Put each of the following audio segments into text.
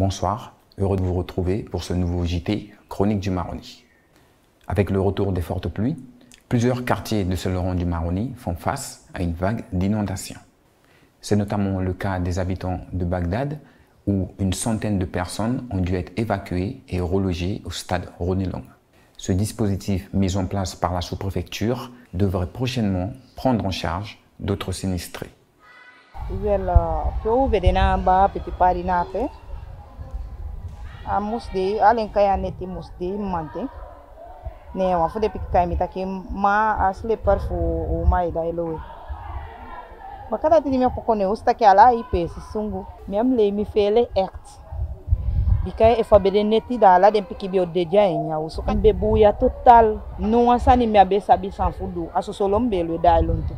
Bonsoir, heureux de vous retrouver pour ce nouveau JT Chronique du Maroni. Avec le retour des fortes pluies, plusieurs quartiers de Saint-Laurent du Maroni font face à une vague d'inondations. C'est notamment le cas des habitants de Bagdad où une centaine de personnes ont dû être évacuées et relogées au stade Ronelong. Ce dispositif mis en place par la sous-préfecture devrait prochainement prendre en charge d'autres sinistrés. a ah, musde alen kaya neti musde mante ne wa fu depi kai mi taki ma a slepar fu o mai da elowe bakata tini mi pokone usta ke ala ipe sisungu mi am le mi fele ert bika e fabede neti da ala den piki bio deja enya usu kan be buya total no asani mi abe sabi san fudu aso solom be lo da lonto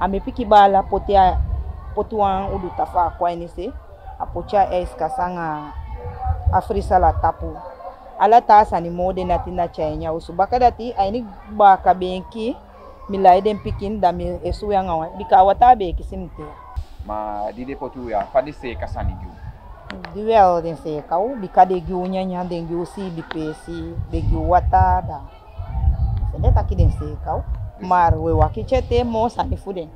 ame piki bala potia potuan udu tafa kwa ni se apocha e skasanga Sala tapu ala ta sani mode na tina chenya usu bakadati aini baka benki milai den pikin dami esu yang ngawa bika wata be kisimte ma di tu ya fadi se kasani Di wel den se kau bika de gi unyanya den gi usi pesi, de gi wata da sede taki den se kau mar we chete mo sani fuden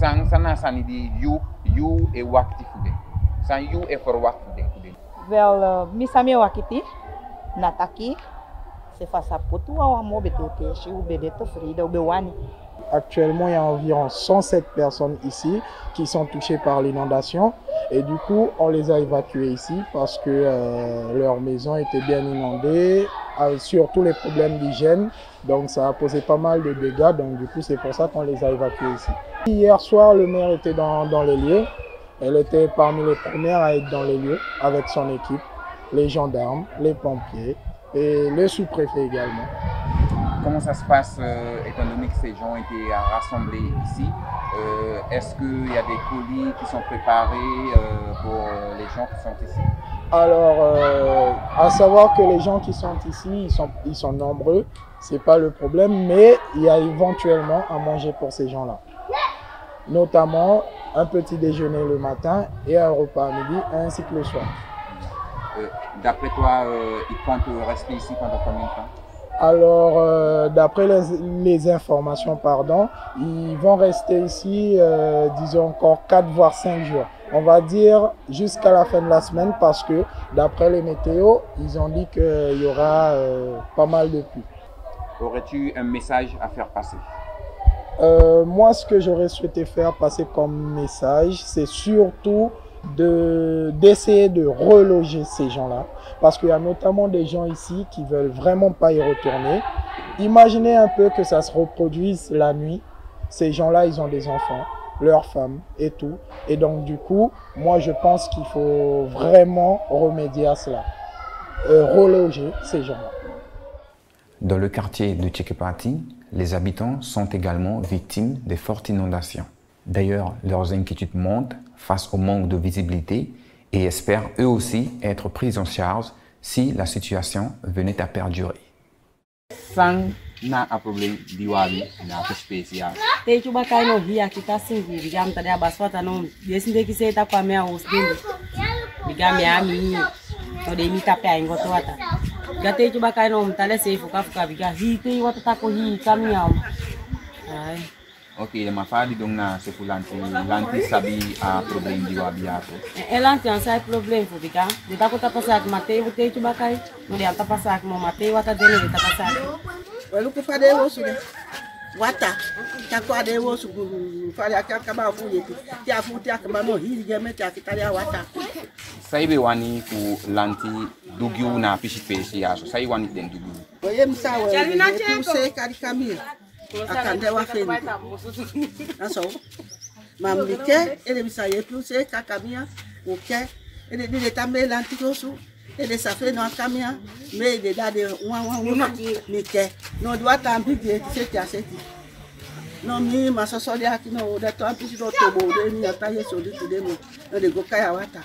sang sana sani di yu yu e wakti fuden san yu e for wakti vers uh, le Wakiti, Nataki, c'est face à Potou, ou Bewani. Actuellement, il y a environ 107 personnes ici qui sont touchées par l'inondation. Et du coup, on les a évacuées ici parce que euh, leur maison était bien inondée, euh, surtout les problèmes d'hygiène. Donc, ça a posé pas mal de dégâts. Donc, du coup, c'est pour ça qu'on les a évacuées ici. Hier soir, le maire était dans, dans les lieux. Elle était parmi les premières à être dans les lieux avec son équipe, les gendarmes, les pompiers et le sous-préfet également. Comment ça se passe, euh, étant donné que ces gens étaient rassemblés ici euh, Est-ce qu'il y a des colis qui sont préparés euh, pour les gens qui sont ici Alors, à savoir que les gens qui sont ici, ils sont, ils sont nombreux, c'est pas le problème, mais il y a éventuellement à manger pour ces gens-là. Notamment, un petit déjeuner le matin et un repas à midi ainsi que le soir. Euh, d'après toi, euh, ils comptent rester ici pendant combien de temps alors, euh, d'après les, informations, pardon, ils vont rester ici, disons encore 4 voire 5 jours. On va dire jusqu'à la fin de la semaine parce que, d'après les météos, ils ont dit qu'il y aura pas mal de pluie. Aurais-tu un message à faire passer euh, moi, ce que j'aurais souhaité faire passer comme message, c'est surtout de d'essayer de reloger ces gens-là parce qu'il y a notamment des gens ici qui veulent vraiment pas y retourner. Imaginez un peu que ça se reproduise la nuit. Ces gens-là, ils ont des enfants, leurs femmes et tout. Et donc du coup, moi je pense qu'il faut vraiment remédier à cela. Euh, reloger ces gens-là. Dans le quartier de Tchekepati, les habitants sont également victimes des fortes inondations. D'ailleurs, leurs inquiétudes montent face au manque de visibilité et espèrent eux aussi être pris en charge si la situation venait à perdurer. Gatei chubakai no mtalese fuka fuka bika hiti watatako hi kamiam. Ai. Ok, ma fadi dong na sefulanti lanti sabi a problem di wabiato. E lanti an sai problem fu bika. Di tako ta pasak matei butei chubakai. No di alta pasak mo matei wata dene di ta pasak. Welu ku fade wo sure. Wata. Ta ko ade wo su gu fade akaka a fu yeti. Ti afu ti akama no hi geme ti akitaria wata. sai saibe wani ku lanti dugiu na pishi ya yaso sai wani den dugiu oyem sawe tu se kari kamil akande wa feni aso mamlike ele bisa ye tu se kakamia uke ele dile tambe lanti kosu ele safe no akamia me ele dade wa wa wa mike no dwa tambi de se ti aseti no mi masosori akino o de to ampi si do tobo de ni ata yeso di tude mo no de go kaya wata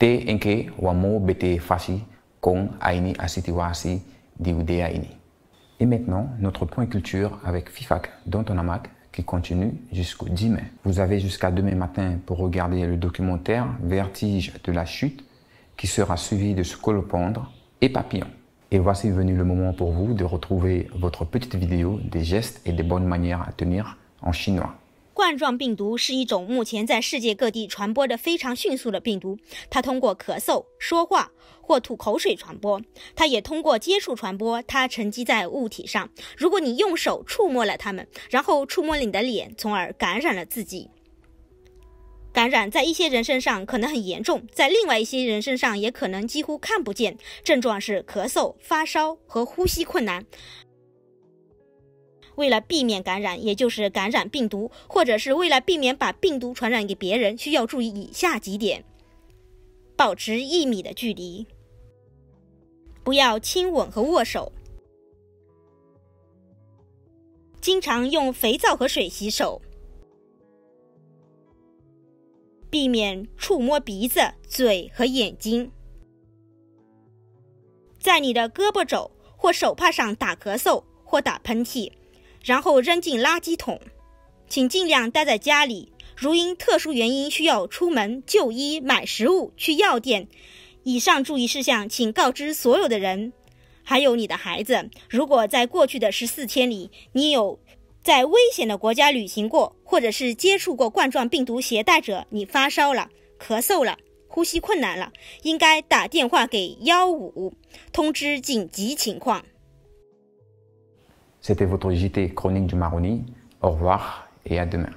Et maintenant, notre point culture avec FIFAC d'Antonamac qui continue jusqu'au 10 mai. Vous avez jusqu'à demain matin pour regarder le documentaire Vertige de la chute qui sera suivi de Scolopendre et Papillon. Et voici venu le moment pour vous de retrouver votre petite vidéo des gestes et des bonnes manières à tenir en chinois. 冠状病毒是一种目前在世界各地传播的非常迅速的病毒。它通过咳嗽、说话或吐口水传播。它也通过接触传播。它沉积在物体上。如果你用手触摸了它们，然后触摸了你的脸，从而感染了自己。感染在一些人身上可能很严重，在另外一些人身上也可能几乎看不见。症状是咳嗽、发烧和呼吸困难。为了避免感染，也就是感染病毒，或者是为了避免把病毒传染给别人，需要注意以下几点：保持一米的距离，不要亲吻和握手，经常用肥皂和水洗手，避免触摸鼻子、嘴和眼睛，在你的胳膊肘或手帕上打咳嗽或打喷嚏。然后扔进垃圾桶，请尽量待在家里。如因特殊原因需要出门就医、买食物、去药店，以上注意事项请告知所有的人，还有你的孩子。如果在过去的十四天里，你有在危险的国家旅行过，或者是接触过冠状病毒携带者，你发烧了、咳嗽了、呼吸困难了，应该打电话给幺五，通知紧急情况。C'était votre JT Chronique du Maroni. Au revoir et à demain.